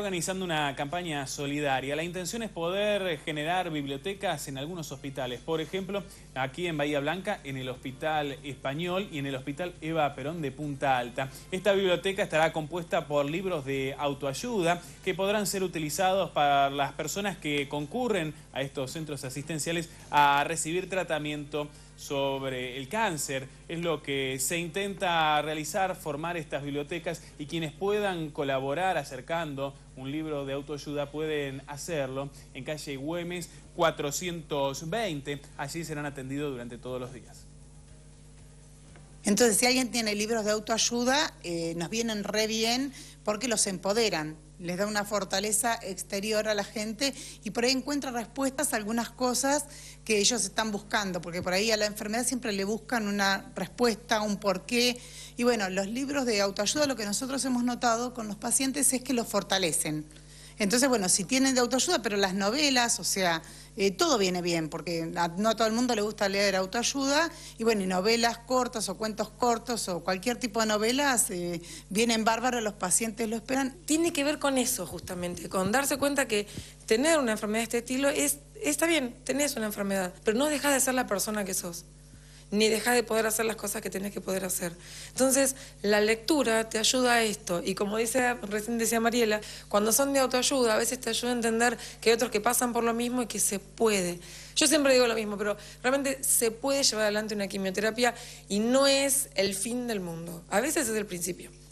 organizando una campaña solidaria. La intención es poder generar bibliotecas en algunos hospitales. Por ejemplo, aquí en Bahía Blanca, en el Hospital Español y en el Hospital Eva Perón de Punta Alta. Esta biblioteca estará compuesta por libros de autoayuda que podrán ser utilizados para las personas que concurren a estos centros asistenciales a recibir tratamiento sobre el cáncer. Es lo que se intenta realizar, formar estas bibliotecas y quienes puedan colaborar acercando un libro de autoayuda pueden hacerlo en calle Güemes 420. Allí serán atendidos durante todos los días. Entonces, si alguien tiene libros de autoayuda, eh, nos vienen re bien porque los empoderan, les da una fortaleza exterior a la gente y por ahí encuentra respuestas a algunas cosas que ellos están buscando, porque por ahí a la enfermedad siempre le buscan una respuesta, un porqué. Y bueno, los libros de autoayuda lo que nosotros hemos notado con los pacientes es que los fortalecen. Entonces, bueno, si tienen de autoayuda, pero las novelas, o sea, eh, todo viene bien, porque no a todo el mundo le gusta leer autoayuda, y bueno, y novelas cortas o cuentos cortos o cualquier tipo de novelas, eh, vienen bárbaros, los pacientes lo esperan. Tiene que ver con eso, justamente, con darse cuenta que tener una enfermedad de este estilo es, está bien, tenés una enfermedad, pero no dejas de ser la persona que sos ni dejas de poder hacer las cosas que tenés que poder hacer. Entonces, la lectura te ayuda a esto. Y como dice, recién decía Mariela, cuando son de autoayuda, a veces te ayuda a entender que hay otros que pasan por lo mismo y que se puede. Yo siempre digo lo mismo, pero realmente se puede llevar adelante una quimioterapia y no es el fin del mundo. A veces es el principio.